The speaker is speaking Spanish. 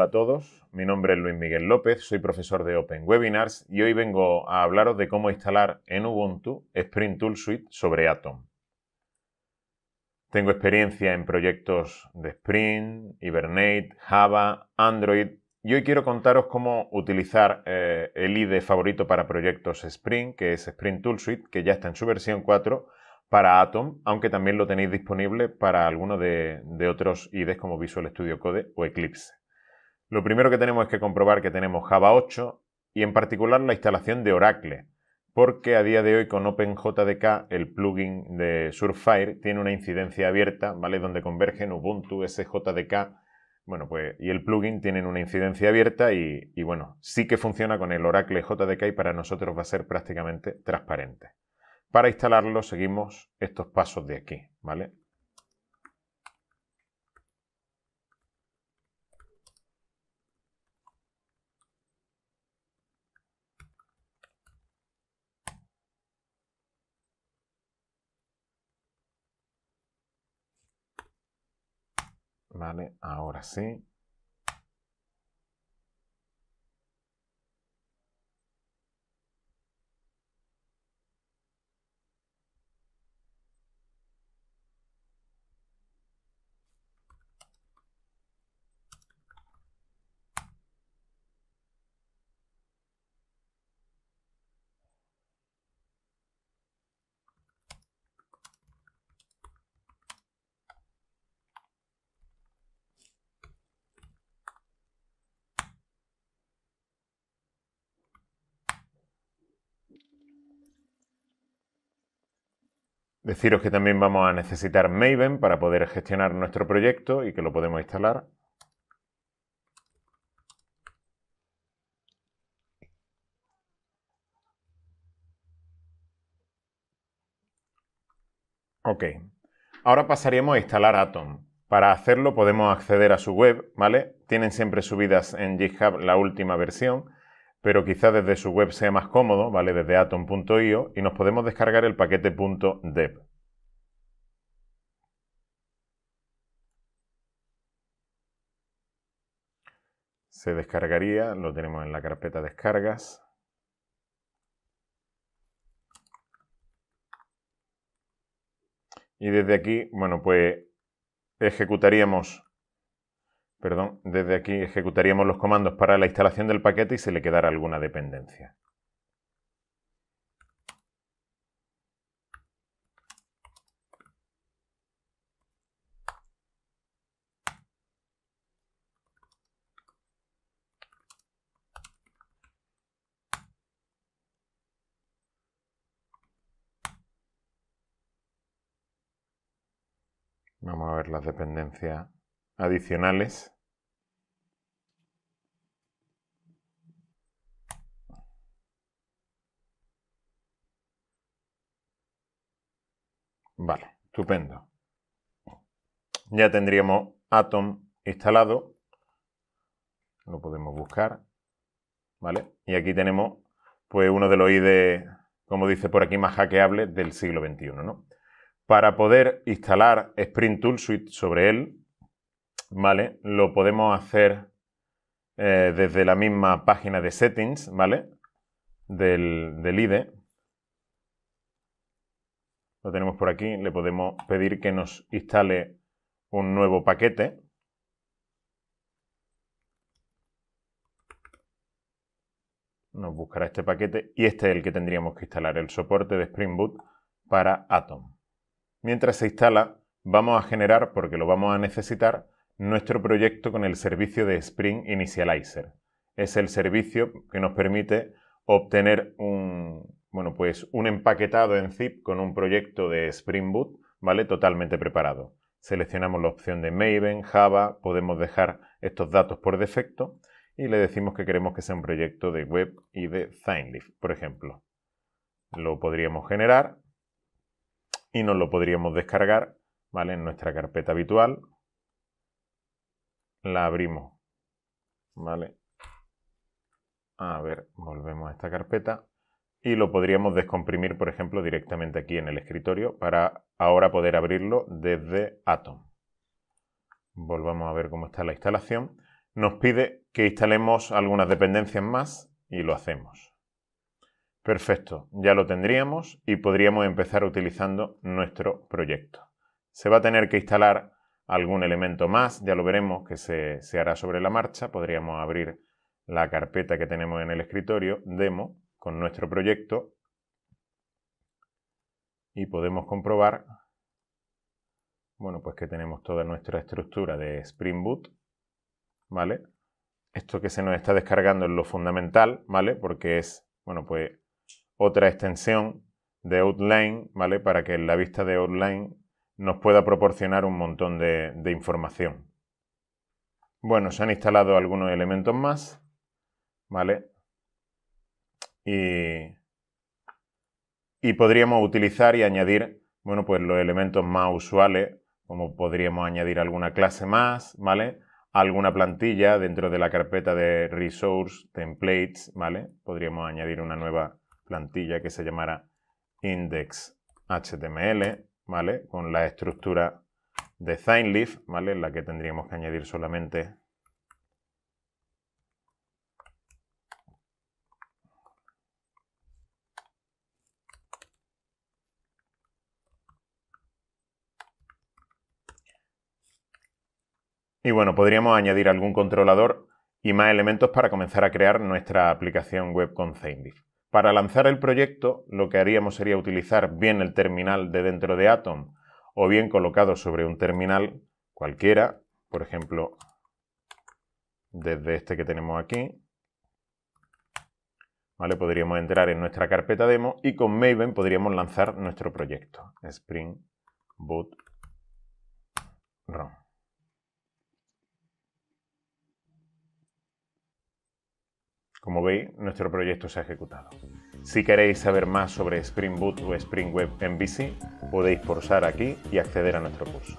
Hola a todos, mi nombre es Luis Miguel López, soy profesor de Open Webinars y hoy vengo a hablaros de cómo instalar en Ubuntu Spring Tool Suite sobre Atom. Tengo experiencia en proyectos de Spring, Hibernate, Java, Android y hoy quiero contaros cómo utilizar eh, el IDE favorito para proyectos Spring, que es Spring Tool Suite, que ya está en su versión 4 para Atom, aunque también lo tenéis disponible para alguno de, de otros IDEs como Visual Studio Code o Eclipse. Lo primero que tenemos es que comprobar que tenemos Java 8 y en particular la instalación de Oracle, porque a día de hoy con OpenJDK el plugin de Surfire tiene una incidencia abierta, ¿vale? Donde convergen Ubuntu, SJDK, bueno, pues y el plugin tienen una incidencia abierta y, y bueno, sí que funciona con el Oracle JDK y para nosotros va a ser prácticamente transparente. Para instalarlo seguimos estos pasos de aquí, ¿vale? Vale, ahora sí. Deciros que también vamos a necesitar Maven para poder gestionar nuestro proyecto y que lo podemos instalar. Ok. Ahora pasaríamos a instalar Atom. Para hacerlo podemos acceder a su web, ¿vale? Tienen siempre subidas en GitHub la última versión pero quizá desde su web sea más cómodo, ¿vale? Desde atom.io y nos podemos descargar el paquete Se descargaría, lo tenemos en la carpeta descargas. Y desde aquí, bueno, pues ejecutaríamos perdón, desde aquí ejecutaríamos los comandos para la instalación del paquete y se le quedara alguna dependencia. Vamos a ver las dependencias adicionales Vale, estupendo. Ya tendríamos Atom instalado. Lo podemos buscar. ¿Vale? Y aquí tenemos pues uno de los IDE, como dice por aquí, más hackeables del siglo XXI. Para poder instalar Sprint Suite sobre él, lo podemos hacer eh, desde la misma página de settings, Del, del IDE. Lo tenemos por aquí. Le podemos pedir que nos instale un nuevo paquete. Nos buscará este paquete y este es el que tendríamos que instalar, el soporte de Spring Boot para Atom. Mientras se instala, vamos a generar, porque lo vamos a necesitar, nuestro proyecto con el servicio de Spring Initializer. Es el servicio que nos permite obtener un, bueno, pues un empaquetado en zip con un proyecto de Spring Boot ¿vale? totalmente preparado. Seleccionamos la opción de Maven, Java, podemos dejar estos datos por defecto y le decimos que queremos que sea un proyecto de web y de Thymeleaf por ejemplo. Lo podríamos generar y nos lo podríamos descargar ¿vale? en nuestra carpeta habitual, la abrimos. ¿Vale? A ver, volvemos a esta carpeta y lo podríamos descomprimir, por ejemplo, directamente aquí en el escritorio para ahora poder abrirlo desde Atom. Volvamos a ver cómo está la instalación. Nos pide que instalemos algunas dependencias más y lo hacemos. Perfecto, ya lo tendríamos y podríamos empezar utilizando nuestro proyecto. Se va a tener que instalar algún elemento más, ya lo veremos que se, se hará sobre la marcha, podríamos abrir la carpeta que tenemos en el escritorio, demo, con nuestro proyecto y podemos comprobar bueno, pues que tenemos toda nuestra estructura de Spring Boot, ¿vale? Esto que se nos está descargando es lo fundamental, ¿vale? Porque es, bueno, pues otra extensión de Outline, ¿vale? Para que en la vista de Outline nos pueda proporcionar un montón de, información. Bueno, se han instalado algunos elementos más, ¿vale? Y, podríamos utilizar y añadir, bueno, pues los elementos más usuales, como podríamos añadir alguna clase más, ¿vale? Alguna plantilla dentro de la carpeta de Resource Templates, ¿vale? Podríamos añadir una nueva plantilla que se llamará index.html con la estructura de Zainleaf, En la que tendríamos que añadir solamente Y bueno, podríamos añadir algún controlador y más elementos para comenzar a crear nuestra aplicación web con Zainleaf. Para lanzar el proyecto, lo que haríamos sería utilizar bien el terminal de dentro de Atom o bien colocado sobre un terminal cualquiera, por ejemplo, desde este que tenemos aquí. ¿Vale? Podríamos entrar en nuestra carpeta demo y con Maven podríamos lanzar nuestro proyecto. Spring Boot ROM. Como veis, nuestro proyecto se ha ejecutado. Si queréis saber más sobre Spring Boot o Spring Web MVC, podéis pulsar aquí y acceder a nuestro curso.